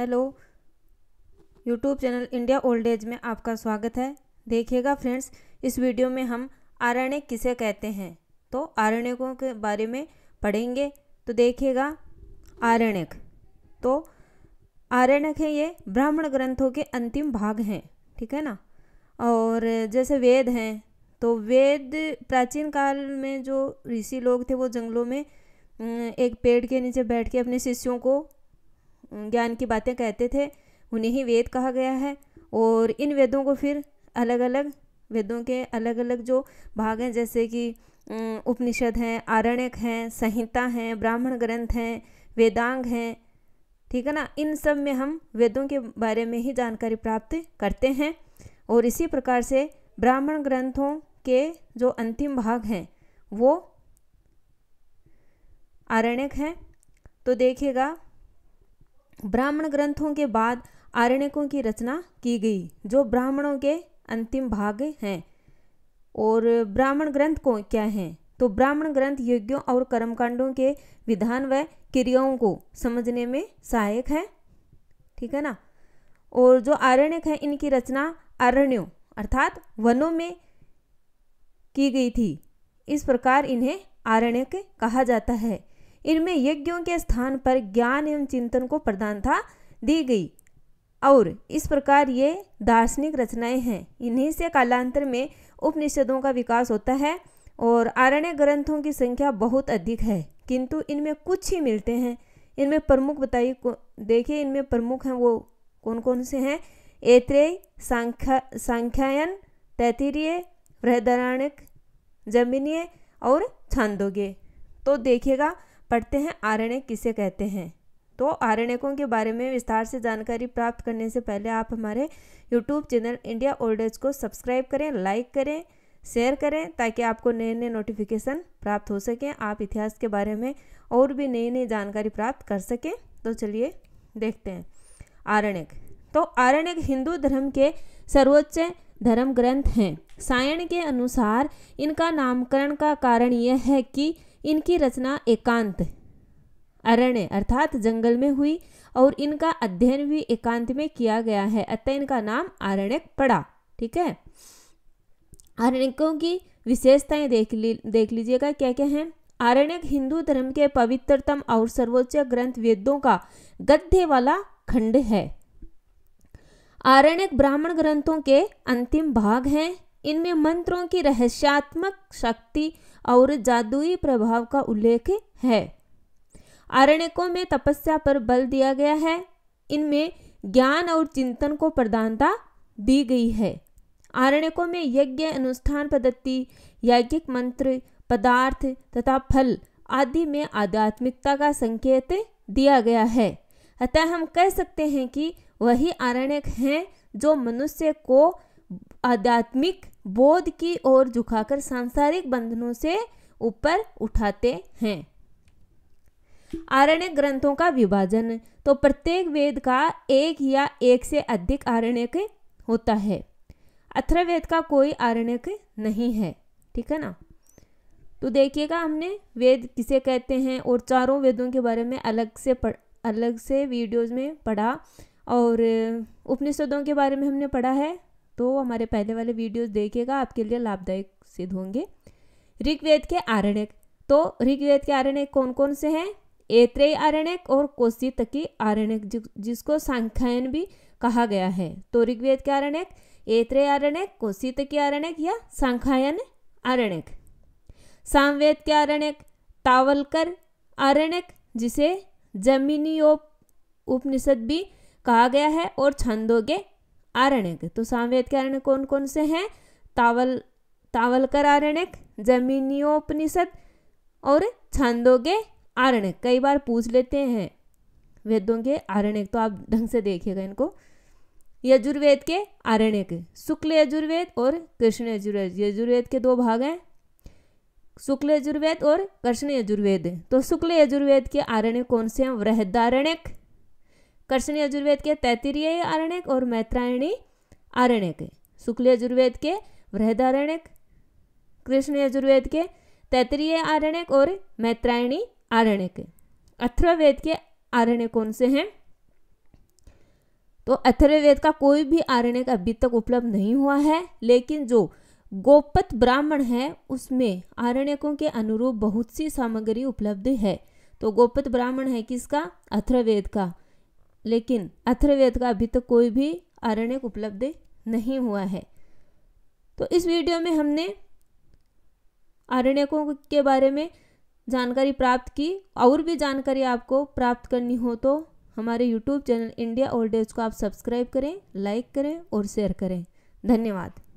hello YouTube channel India old age में आपका स्वागत है देखिएगा फ्रेंड्स इस वीडियो में हम आरण्य किसे कहते हैं तो आरण्यकों के बारे में पढ़ेंगे तो देखिएगा आरण्यक तो आरण्यक है ये ब्राह्मण ग्रंथों के अंतिम भाग हैं ठीक है ना और जैसे वेद हैं तो वेद प्राचीन काल में जो ऋषि लोग थे वो जंगलों में एक पेड़ के नीचे बैठ के अपने शिष्यों को ज्ञान की बातें कहते थे उन्हें ही वेद कहा गया है और इन वेदों को फिर अलग अलग वेदों के अलग अलग जो भाग हैं जैसे कि उपनिषद हैं आरण्यक हैं संहिता हैं ब्राह्मण ग्रंथ हैं वेदांग हैं ठीक है ना इन सब में हम वेदों के बारे में ही जानकारी प्राप्त करते हैं और इसी प्रकार से ब्राह्मण ग्रंथों के जो अंतिम भाग हैं वो आरण्यक हैं तो देखिएगा ब्राह्मण ग्रंथों के बाद आरण्यकों की रचना की गई जो ब्राह्मणों के अंतिम भाग हैं और ब्राह्मण ग्रंथ को क्या हैं तो ब्राह्मण ग्रंथ यज्ञों और कर्मकांडों के विधान व क्रियाओं को समझने में सहायक है ठीक है ना और जो आरण्यक है इनकी रचना आरण्यों अर्थात वनों में की गई थी इस प्रकार इन्हें आरण्यक कहा जाता है इनमें यज्ञों के स्थान पर ज्ञान एवं चिंतन को प्रधानता दी गई और इस प्रकार ये दार्शनिक रचनाएं हैं इन्हीं से कालांतर में उपनिषदों का विकास होता है और आरण्य ग्रंथों की संख्या बहुत अधिक है किंतु इनमें कुछ ही मिलते हैं इनमें प्रमुख बताइए देखिए इनमें प्रमुख हैं वो कौन कौन से हैं एत्रेय सांख्या सांख्यायन तैतरीय बृहदारण्यक जमीनीय और छांदोगे तो देखिएगा पढ़ते हैं आरण्य किसे कहते हैं तो आरण्यकों के बारे में विस्तार से जानकारी प्राप्त करने से पहले आप हमारे यूट्यूब चैनल इंडिया ओल्डेज को सब्सक्राइब करें लाइक करें शेयर करें ताकि आपको नए नए नोटिफिकेशन प्राप्त हो सकें आप इतिहास के बारे में और भी नई नई जानकारी प्राप्त कर सकें तो चलिए देखते हैं आरण्यक तो आरण्यक हिंदू धर्म के सर्वोच्च धर्म ग्रंथ हैं सायण के अनुसार इनका नामकरण का कारण यह है कि इनकी रचना एकांत अरण्य अर्थात जंगल में हुई और इनका अध्ययन भी एकांत में किया गया है अतः इनका नाम आरण्यक पड़ा ठीक है आरण्यकों की विशेषताएं देख ली देख लीजिएगा क्या क्या हैं आरण्यक हिंदू धर्म के पवित्रतम और सर्वोच्च ग्रंथ वेदों का गद्य वाला खंड है आरण्यक ब्राह्मण ग्रंथों के अंतिम भाग हैं इनमें मंत्रों की रहस्यात्मक शक्ति और जादुई प्रभाव का उल्लेख है आरण्यकों में तपस्या पर बल दिया गया है इनमें ज्ञान और चिंतन को प्रधानता दी गई है आरण्यकों में यज्ञ अनुष्ठान पद्धति यज्ञिक मंत्र पदार्थ तथा फल आदि में आध्यात्मिकता का संकेत दिया गया है अतः हम कह सकते हैं कि वही आरण्यक हैं जो मनुष्य को आध्यात्मिक बोध की ओर झुकाकर सांसारिक बंधनों से ऊपर उठाते हैं आरण्य ग्रंथों का विभाजन तो प्रत्येक वेद का एक या एक से अधिक आरण्यक होता है अथर्वेद का कोई आरण्यक नहीं है ठीक है ना तो देखिएगा हमने वेद किसे कहते हैं और चारों वेदों के बारे में अलग से पढ़ अलग से वीडियोज़ में पढ़ा और उपनिषदों के बारे में हमने पढ़ा है तो हमारे पहले वाले वीडियोस देखिएगा आपके लिए लाभदायक सिद्ध होंगे ऋग्वेद के आरण्यक तो ऋग्वेद के आरण्यक कौन कौन से हैं एत्रेय आरण्यक और कोसी तकी आरण्यक जिसको सांख्यायन भी कहा गया है तो ऋग्वेद के आरण्यक एत्रेय आरण्यक कोसी तकी आरण्यक या सांख्यायन आरण्यक सामवेद के आरण्यक तावलकर आरण्यक जिसे जमीनी उपनिषद भी कहा गया है और छंदों के आरण्यक तो सामवेद के आरण्य कौन कौन से हैं तावल तावलकर आरण्यक जमीनियोपनिषद और छंदोगे आरण्यक कई बार पूछ लेते हैं वेदों के आरण्यक तो आप ढंग से देखिएगा इनको यजुर्वेद के आरण्यक शुक्ल यजुर्वेद और कृष्ण यजुर्वेद यजुर्वेद के दो भाग हैं शुक्ल यजुर्वेद और कृष्ण यजुर्वेद तो शुक्ल यजुर्वेद के आरण्य कौन से हैं वृहदारण्यक कर्षणी यजुर्वेद के तैतरीय आरण्यक और मैत्रायणी आरण्यक शुक्ल यजुर्वेद के वृहदारण्यक कृष्ण यजुर्वेद के तैतरीय आरण्यक और मैत्रायणी आरण्यक अथर्ववेद के आरण्य कौन से हैं तो अथर्ववेद का कोई भी आरण्यक अभी तक उपलब्ध नहीं हुआ है लेकिन जो गोपत ब्राह्मण है उसमें आरण्यकों के अनुरूप बहुत सी सामग्री उपलब्ध है तो गोपत ब्राह्मण है किसका अथर्ववेद का लेकिन अथर्ववेद का अभी तक तो कोई भी आरण्यक उपलब्ध नहीं हुआ है तो इस वीडियो में हमने आरण्यकों के बारे में जानकारी प्राप्त की और भी जानकारी आपको प्राप्त करनी हो तो हमारे YouTube channel India old age को आप सब्सक्राइब करें लाइक करें और शेयर करें धन्यवाद